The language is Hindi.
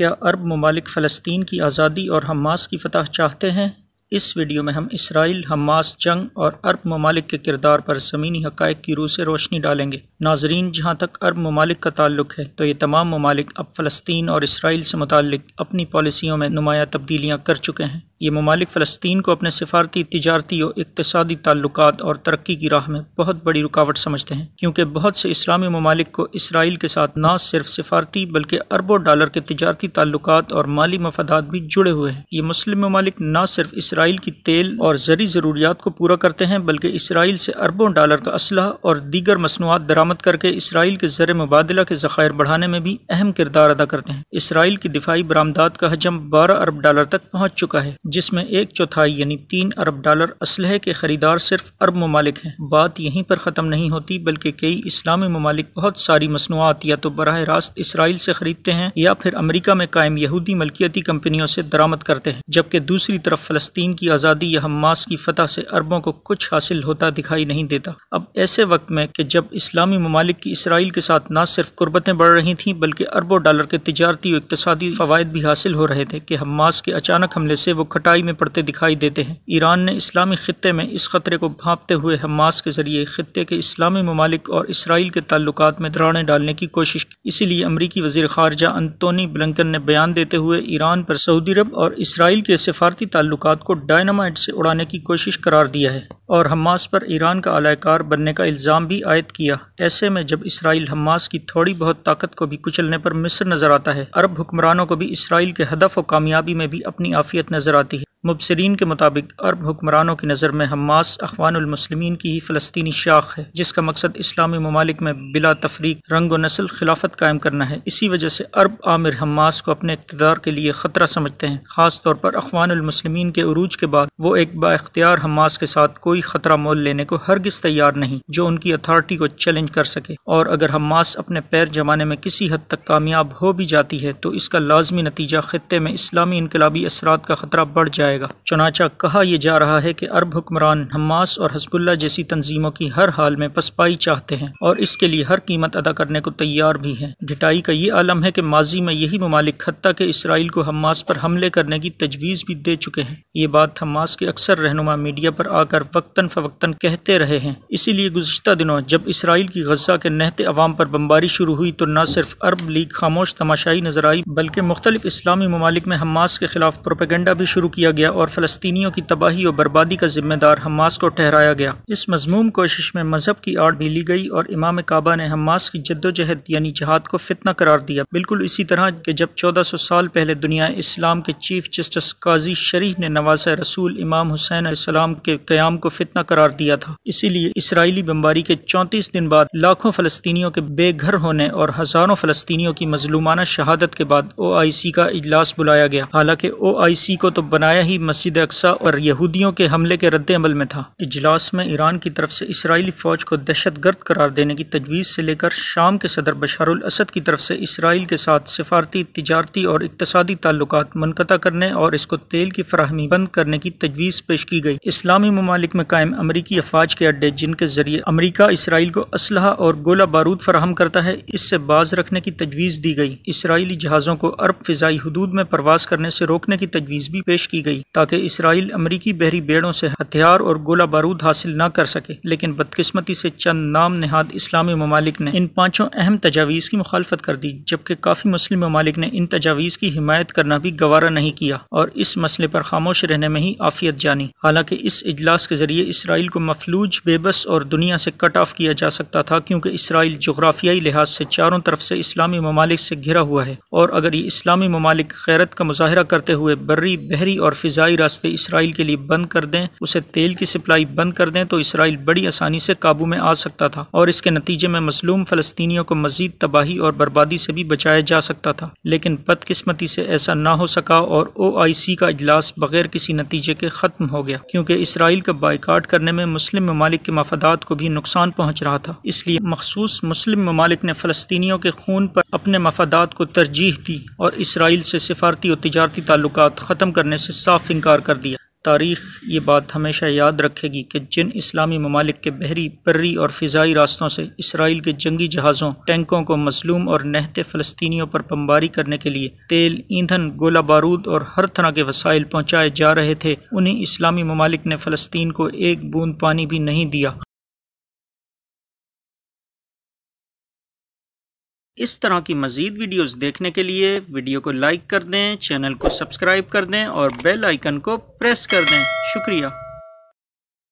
क्या अरब ममालिक फ़लस्तीन की आज़ादी और हमास की फतह चाहते हैं इस वीडियो में हम इसराइल हमास जंग और अरब ममालिक के किरदार पर ज़मीनी हक़ की रूह से रोशनी डालेंगे नाजरीन जहाँ तक अरब ममालिक का ताल्लुक है तो ये तमाम ममालिक अब फ़लस्तीन और इसराइल से मुतल अपनी पॉलिसियों में नुमाया तब्दीलियाँ कर चुके हैं ये ममालिक फ़लस्तीन को अपने सफारती तजारती और इकतदी ताल्लुक और तरक्की की राह में बहुत बड़ी रुकावट समझते हैं क्योंकि बहुत से इस्लामी ममालिक को इसराइल के साथ न सिर्फ सफारती बल्कि अरबों डॉलर के तजारती ताल्लुक और माली मफादात भी जुड़े हुए हैं ये मुस्लिम ममालिक न सिर्फ इसराइल की तेल और जरी ज़रूरियात को पूरा करते हैं बल्कि इसराइल से अरबों डॉलर का असलह और दीगर मसनूआत दरामद करके इसराइल के ज़र मुबादला के ज़खायर बढ़ाने में भी अहम किरदार अदा करते हैं इसराइल की दिफाई बरामदाद का हजम बारह अरब डॉलर तक पहुँच चुका है जिसमें एक चौथाई यानी तीन अरब डॉलर असलहे के ख़रीदार सिर्फ अरब ममालिक हैं बात यहीं पर ख़त्म नहीं होती बल्कि कई इस्लामी ममालिक बहुत सारी मसनूआत या तो बरह रास्त इसराइल से ख़रीदते हैं या फिर अमरीका में कायम यहूदी मलकियती कंपनियों से दरामद करते हैं जबकि दूसरी तरफ फ़लस्तीन की आज़ादी या हमास की फतह से अरबों को कुछ हासिल होता दिखाई नहीं देता अब ऐसे वक्त में कि जब इस्लामी ममालिक की इसराइल के साथ न सिर्फ गुर्बतें बढ़ रही थी बल्कि अरबों डॉलर के तजारती और इकतदी फ़वाद भी हासिल हो रहे थे कि हमास के अचानक हमले से वो कटाई में पड़ते दिखाई देते हैं ईरान ने इस्लामी ख़त्े में इस ख़तरे को भांपते हुए हमास के ज़रिए ख़त्े के इस्लामी ममालिक और इसराइल के तल्लक में दराड़ें डालने की कोशिश की इसीलिए अमरीकी वजी खारजा अंतोनी ब्लंकन ने बयान देते हुए ईरान पर सऊदी अरब और इसराइल के सिफारती ताल्लुक को डायनामाइट से उड़ाने की कोशिश करार दिया है और हमास पर ईरान का अलाकार बनने का इल्ज़ाम भी आयद किया ऐसे में जब इसराइल हमास की थोड़ी बहुत ताकत को भी कुचलने पर मिस्र नज़र आता है अरब हुक्मरानों को भी इसराइल के हदफ और कामयाबी में भी अपनी आफियत नज़र आती होती है मुबसरीन के मुताबिक अरब हुक्मरानों की नज़र में हमास अखवानमसलमिन की ही फ़लस्तनी शाख है जिसका मकसद इस्लामी ममालिक में बिला तफरी रंग व नसल खिलाफत कायम करना है इसी वजह से अरब आमिर हमास को अपने इकतदार के लिए ख़तरा समझते हैं ख़ास तौर पर अखवानमसलमिन के अरूज के बाद वो एक बाख्तियार हमास के साथ कोई ख़तरा मोल लेने को हरगज तैयार नहीं जो उनकी अथार्टी को चैलेंज कर सके और अगर हमास अपने पैर जमाने में किसी हद तक कामयाब हो भी जाती है तो इसका लाजमी नतीजा ख़त्े में इस्लामी इनकलाबी असरात का ख़तरा बढ़ जाए जाएगा चुनाचा कहा यह जा रहा है कि अरब हुक्मरान हमास और हसबुल्ला जैसी तंजीमों की हर हाल में पसपाई चाहते हैं और इसके लिए हर कीमत अदा करने को तैयार भी हैं ढिटाई का ये आलम है कि माजी में यही ममालिक हती के इसराइल को हमास पर हमले करने की तजवीज़ भी दे चुके हैं ये बात हमास के अक्सर रहनुमा मीडिया पर आकर वक्ता फवक्ता कहते रहे हैं इसीलिए गुजशत दिनों जब इसराइल की गजा के नहते अवाम पर बम्बारी शुरू हुई तो न सिर्फ अरब लीग खामोश तमाशाई नजर आई बल्कि मुख्तलिफ इस्लामी ममालिक में हमास के खिलाफ प्रोपेगेंडा भी शुरू किया गया गया और फलस्तियों की तबाही और बर्बादी का जिम्मेदार हमास को ठहराया गया इस मजमूम कोशिश में मजहब की आड़ भी ली गई और इमाम काबा ने हमास की जद्दोजहद यानी जहाद को फितना करार दिया बिल्कुल इसी तरह के जब चौदह सौ साल पहले दुनिया इस्लाम के चीफ जस्टिस काजी शरीफ ने नवाज रसूल इमाम हुसैन इस्लाम के क्याम को फितना करार दिया था इसीलिए इसराइली बम्बारी के चौंतीस दिन बाद लाखों फलस्तियों के बेघर होने और हजारों फलस्तियों की मजलूमाना शहादत के बाद ओ आई सी का इजलास बुलाया गया हालांकि ओ आई सी को तो बनाया ही ही मस्जिद अक्सा और यहूदियों के हमले के रद्दमल में था इजलास में ईरान की तरफ से इसराइली फ़ौज को दहशत गर्द करार देने की तजवीज़ से लेकर शाम के सदर बशारुल असद की तरफ से इसराइल के साथ सिफारती तजारती और इकतसादी ताल्लुक मनकता करने और इसको तेल की फरहमी बंद करने की तजवीज़ पेश की गई इस्लामी ममालिक में कायम अमरीकी अफवाज के अड्डे जिनके जरिए अमरीका इसराइल को असलहा और गोला बारूद फराहम करता है इससे बाज रखने की तजवीज़ दी गई इसराइली जहाज़ों को अरब फिजाई हदूद में परवास करने से रोकने की तजवीज़ भी पेश की गई गई ताकि इसराइल अमरीकी बहरी बेड़ों से हथियार और गोला बारूद हासिल न कर सके लेकिन बदकिस्मती से चंद नाम नहाद इस्लामी ममालिक ने इन पाँचों अहम तजावीज़ की मुखालफत कर दी जबकि काफ़ी मुस्लिम ममालिक ने इन तजावीज़ की हिमायत करना भी गवारा नहीं किया और इस मसले पर खामोश रहने में ही आफियत जानी हालांकि इस इजलास के जरिए इसराइल को मफलूज बेबस और दुनिया से कट ऑफ किया जा सकता था क्योंकि इसराइल जोग्राफियाई लिहाज से चारों तरफ से इस्लामी ममालिक से घिरा हुआ है और अगर ये इस्लामी ममालिक खैरत का मुजाहरा करते हुए बर्री बहरी और फिज फ़िज़ाई रास्ते इसराइल के लिए बंद कर दें उसे तेल की सप्लाई बंद कर दें तो इसराइल बड़ी आसानी से काबू में आ सकता था और इसके नतीजे में मसलूम फ़लस्तियों को मजीद तबाही और बर्बादी से भी बचाया जा सकता था लेकिन बदकस्मती से ऐसा ना हो सका और ओ आई सी का अजलास बगैर किसी नतीजे के ख़त्म हो गया क्योंकि इसराइल का बाइकाट करने में मुस्लिम ममालिक के मफादात को भी नुकसान पहुँच रहा था इसलिए मखसूस मुस्लिम ममालिक ने फ़लस्तियों के खून पर अपने मफादात को तरजीह दी और इसराइल से सिफारती और तजारती ताल्लुक ख़त्म करने से साफ साफ इनकार कर दिया तारीख ये बात हमेशा याद रखेगी कि जिन इस्लामी ममालिक के बहरी बर्री और फ़िज़ाई रास्तों से इसराइल के जंगी जहाज़ों टैंकों को मजलूम और नहते फ़लस्तियों पर बम्बारी करने के लिए तेल ईंधन गोला बारूद और हर तरह के वसाइल पहुँचाए जा रहे थे उन्हीं इस्लामी ममालिक ने फ़लस्तीन को एक बूंद पानी भी नहीं दिया इस तरह की मज़ीद वीडियोस देखने के लिए वीडियो को लाइक कर दें चैनल को सब्सक्राइब कर दें और बेल आइकन को प्रेस कर दें शुक्रिया